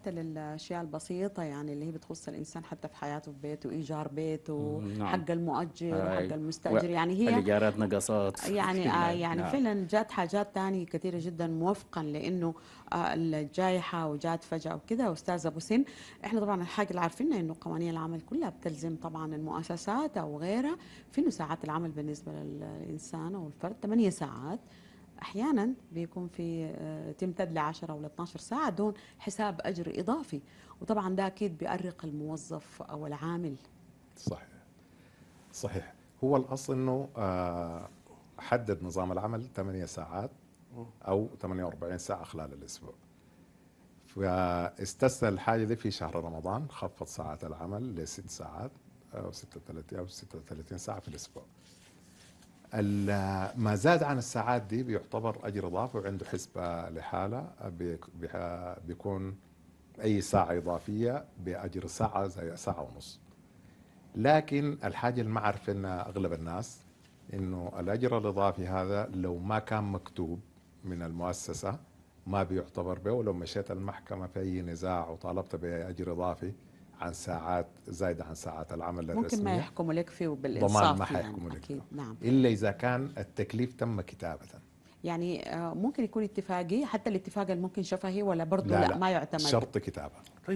حتى للاشياء البسيطه يعني اللي هي بتخص الانسان حتى في حياته في بيته ايجار بيته نعم. حق المؤجر آه. حق المستاجر و... يعني هي الايجارات نقصات يعني آه يعني نعم. فعلا جات حاجات ثانيه كثيره جدا موفقا لانه آه الجائحه وجات فجاه وكذا استاذ ابو سن احنا طبعا الحاجه اللي عارفينها انه قوانين العمل كلها بتلزم طبعا المؤسسات او غيرها في انه ساعات العمل بالنسبه للانسان او الفرد 8 ساعات احيانا بيكون في تمتد ل 10 ولا 12 ساعه دون حساب اجر اضافي وطبعا ده اكيد بيأرق الموظف او العامل صحيح صحيح هو الاصل انه آه، حدد نظام العمل 8 ساعات او 48 ساعه خلال الاسبوع فاستثنى الحاجه دي في شهر رمضان خفض ساعات العمل لست ساعات آه، او 36 او 36 ساعه في الاسبوع ما زاد عن الساعات دي بيعتبر اجر اضافي وعنده حسبه لحاله بيكون اي ساعه اضافيه باجر ساعه زي ساعه ونص لكن الحاجه اللي ما عارفينها اغلب الناس انه الاجر الاضافي هذا لو ما كان مكتوب من المؤسسه ما بيعتبر به ولو مشيت المحكمه في اي نزاع وطالبت باجر اضافي عن ساعات زايده عن ساعات العمل ممكن الرسميه ممكن ما يحكموا لك فيه بالانصاف ضمان ما يعني، حيحكموا يعني لك اكيد نعم الا اذا كان التكليف تم كتابه يعني آه، ممكن يكون اتفاقي حتى الاتفاق اللي ممكن شفهي ولا برضه لا, لا, لا ما يعتمد شرط كتابه